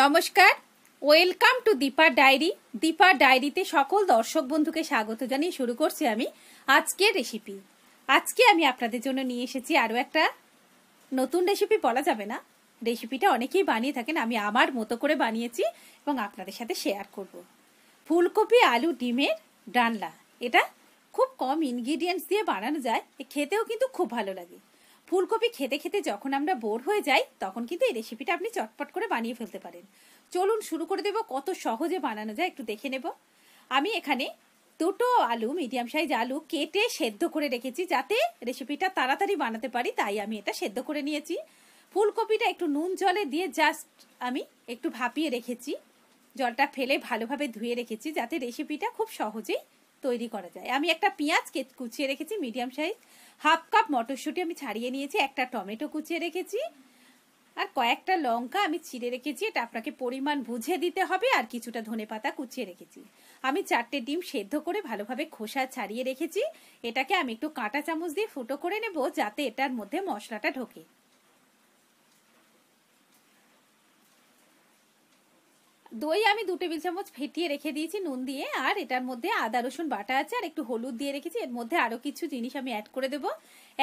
নমস্কার welcome to Deepa diary Deepa ডায়েরিতে সকল দর্শক বন্ধুকে স্বাগত জানিয়ে শুরু করছি আমি আজকের রেসিপি আজকে আমি আপনাদের জন্য নিয়ে এসেছি আরও একটা নতুন রেসিপি বলা যাবে না রেসিপিটা অনেকেই বানিয়ে থাকেন আমি আমার মতো করে বানিয়েছি এবং আপনাদের সাথে শেয়ার করব। ফুলকপি আলু ডিমের ডানলা এটা খুব কম ইনগ্রিডিয়েন্টস দিয়ে বানানো যায় খেতেও কিন্তু খুব ভালো লাগে ফুলকপি খেতে খেতে যখন আমরা বোর হয়ে যাই তখন কিন্তু এই রেসিপিটা আপনি চটপট করে বানিয়ে ফেলতে পারেন চলুন শুরু করে দেব কত সহজে বানানো যায় একটু দেখে নেব আমি এখানে দুটো আলু মিডিয়াম সাইজ আলু কেটে সেদ্ধ করে রেখেছি যাতে রেসিপিটা তাড়াতাড়ি বানাতে পারি তাই আমি এটা সেদ্ধ করে নিয়েছি ফুলকপিটা একটু নুন জলে দিয়ে জাস্ট আমি একটু ভাপিয়ে রেখেছি জলটা ফেলে ভালোভাবে ধুয়ে রেখেছি যাতে রেসিপিটা খুব সহজেই তৈরি করা যায় আমি একটা পেঁয়াজ কুচিয়ে রেখেছি মিডিয়াম সাইজ হাফ কাপ মটরশুঁটি আমি ছাড়িয়ে নিয়েছি একটা টমেটো কুচিয়ে রেখেছি আর কয়েকটা লঙ্কা আমি ছিঁড়ে রেখেছি এটা আপনাকে পরিমাণ বুঝে দিতে হবে আর কিছুটা ধনে পাতা কুচিয়ে রেখেছি আমি চারটে ডিম সেদ্ধ করে ভালোভাবে খোসা ছাড়িয়ে রেখেছি এটাকে আমি একটু কাঁটা চামচ দিয়ে ফুটো করে নেব যাতে এটার মধ্যে মশলাটা ঢোকে দই আমি দু টেবিল চামচ ফেটিয়ে রেখে দিয়েছি নুন দিয়ে আর এটার মধ্যে আদা রসুন বাটা আছে আর একটু হলুদ দিয়ে রেখেছি এর মধ্যে আরও কিছু জিনিস আমি অ্যাড করে দেবো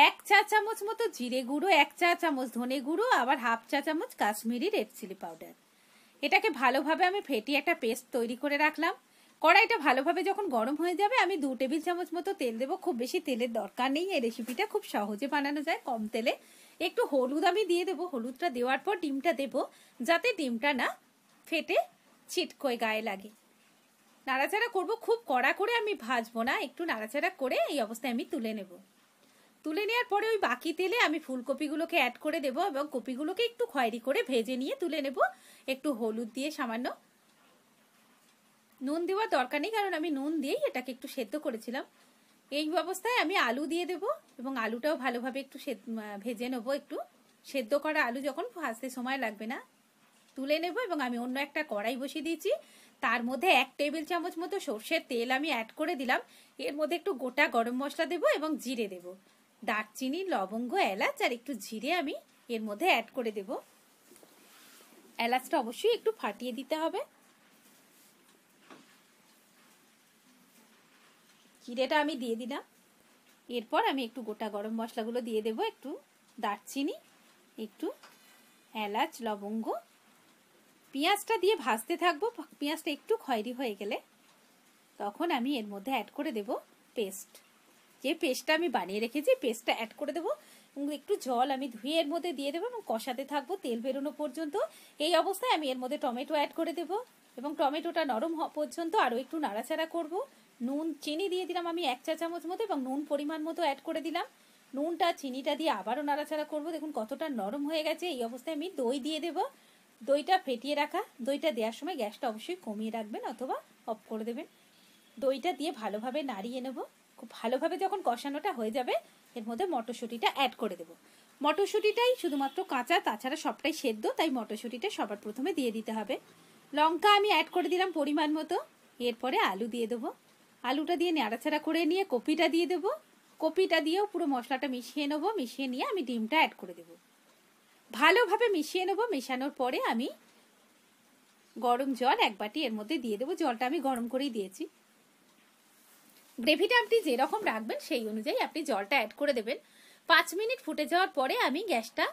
এক চা চামচ মতো জিরে গুঁড়ো এক চা চামচ ধনে গুঁড়ো আবার হাফ চা চামচ কাশ্মীরি রেড চিলি পাউডার এটাকে ভালোভাবে আমি ফেটিয়ে একটা পেস্ট তৈরি করে রাখলাম কড়াইটা ভালোভাবে যখন গরম হয়ে যাবে আমি দু টেবিল চামচ মতো তেল দেবো খুব বেশি তেলের দরকার নেই এই রেসিপিটা খুব সহজে বানানো যায় কম তেলে একটু হলুদ আমি দিয়ে দেবো হলুদটা দেওয়ার পর ডিমটা দেবো যাতে ডিমটা না ফেটে ছিটকোয় গায়ে লাগে নাড়াচাড়া করব খুব কড়া করে আমি ভাজবো না একটু নাড়াচাড়া করে এই অবস্থায় আমি তুলে নেব তুলে নেওয়ার পরে ওই বাকি তেলে আমি ফুলকপিগুলোকে অ্যাড করে দেব এবং কপিগুলোকে একটু খয়েরি করে ভেজে নিয়ে তুলে নেব একটু হলুদ দিয়ে সামান্য নুন দেওয়ার দরকার নেই কারণ আমি নুন দিয়েই এটাকে একটু সেদ্ধ করেছিলাম এই অবস্থায় আমি আলু দিয়ে দেব এবং আলুটাও ভালোভাবে একটু ভেজে নেবো একটু সেদ্ধ করা আলু যখন ভাজতে সময় লাগবে না তুলে নেব এবং আমি অন্য একটা কড়াই বসিয়ে দিয়েছি তার মধ্যে এক টেবিল চামচ মতো সর্ষের তেল আমি অ্যাড করে দিলাম এর মধ্যে একটু গোটা গরম মশলা দেবো এবং জিরে দেবো দারচিনি লবঙ্গ এলাচ আর একটু জিরে আমি এর মধ্যে অ্যাড করে দেব এলাচটা অবশ্যই একটু ফাটিয়ে দিতে হবে জিরেটা আমি দিয়ে দিলাম এরপর আমি একটু গোটা গরম মশলাগুলো দিয়ে দেব একটু দারচিনি একটু এলাচ লবঙ্গ পেঁয়াজটা দিয়ে ভাজতে থাকবো পেঁয়াজটা একটু খয়েরি হয়ে গেলে তখন আমি এর মধ্যে অ্যাড করে দেব পেস্ট যে পেস্টটা আমি বানিয়ে রেখেছি পেস্টটা অ্যাড করে দেবো এবং একটু জল আমি ধুয়ে এর মধ্যে দিয়ে দেবো এবং কষাতে থাকবো তেল বেরোনো পর্যন্ত এই অবস্থায় আমি এর মধ্যে টমেটো অ্যাড করে দেবো এবং টমেটোটা নরম হওয়া পর্যন্ত আরও একটু নাড়াচাড়া করব নুন চিনি দিয়ে দিলাম আমি এক চা চামচ মতো এবং নুন পরিমাণ মতো অ্যাড করে দিলাম নুনটা চিনিটা দিয়ে আবারও নাড়াচাড়া করব দেখুন কতটা নরম হয়ে গেছে এই অবস্থায় আমি দই দিয়ে দেবো দইটা ফেটিয়ে রাখা দইটা দেওয়ার সময় গ্যাসটা অবশ্যই কমিয়ে রাখবেন অথবা অফ করে দেবেন দইটা দিয়ে ভালোভাবে নাড়িয়ে নেব খুব ভালোভাবে যখন কষানোটা হয়ে যাবে এর মধ্যে মটরশুঁটিটা অ্যাড করে দেব মটরশুঁটিটাই শুধুমাত্র কাঁচা তাছাড়া সবটাই সেদ্ধ তাই মটরশুঁটিটা সবার প্রথমে দিয়ে দিতে হবে লঙ্কা আমি অ্যাড করে দিলাম পরিমাণ মতো এরপরে আলু দিয়ে দেবো আলুটা দিয়ে নেড়াছাড়া করে নিয়ে কপিটা দিয়ে দেবো কপিটা দিয়েও পুরো মশলাটা মিশিয়ে নেবো মিশিয়ে নিয়ে আমি ডিমটা অ্যাড করে দেবো ভালোভাবে মিশিয়ে নেবো মেশানোর পরে আমি গরম জল এক বাটি এর মধ্যে দিয়ে দেবো জলটা আমি গরম করেই দিয়েছি গ্রেভিটা আপনি যেরকম রাখবেন সেই অনুযায়ী আপনি জলটা অ্যাড করে দেবেন পাঁচ মিনিট ফুটে যাওয়ার পরে আমি গ্যাসটা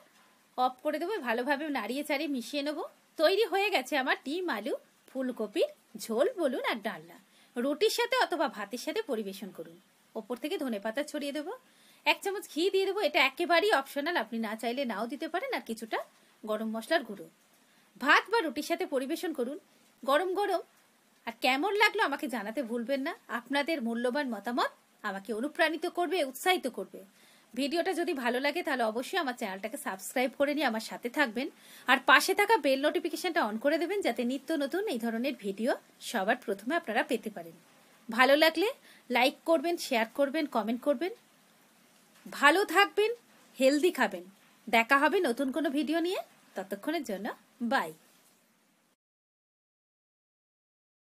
অফ করে দেবো ভালোভাবে নাড়িয়ে চাড়িয়ে মিশিয়ে নেবো তৈরি হয়ে গেছে আমার ডিম আলু ফুলকপির ঝোল বলুন আর ডালনা রুটির সাথে অথবা ভাতের সাথে পরিবেশন করুন ওপর থেকে ধনে পাতা ছড়িয়ে দেবো এক চামচ ঘি দিয়ে দেবো এটা একেবারেই অপশনাল আপনি না চাইলে নাও দিতে পারেন আর কিছুটা গরম মশলার গুঁড়ো ভাত বা রুটির সাথে পরিবেশন করুন গরম গরম আর কেমন লাগলো আমাকে জানাতে ভুলবেন না আপনাদের মূল্যবান মতামত আমাকে অনুপ্রাণিত করবে উৎসাহিত করবে ভিডিওটা যদি ভালো লাগে তাহলে অবশ্যই আমার চ্যানেলটাকে সাবস্ক্রাইব করে নিয়ে আমার সাথে থাকবেন আর পাশে থাকা বেল নোটিফিকেশনটা অন করে দেবেন যাতে নিত্য নতুন এই ধরনের ভিডিও সবার প্রথমে আপনারা পেতে পারেন ভালো লাগলে লাইক করবেন শেয়ার করবেন কমেন্ট করবেন ভালো থাকবেন হেলদি খাবেন দেখা হবে নতুন কোনো ভিডিও নিয়ে ততক্ষণের জন্য বাই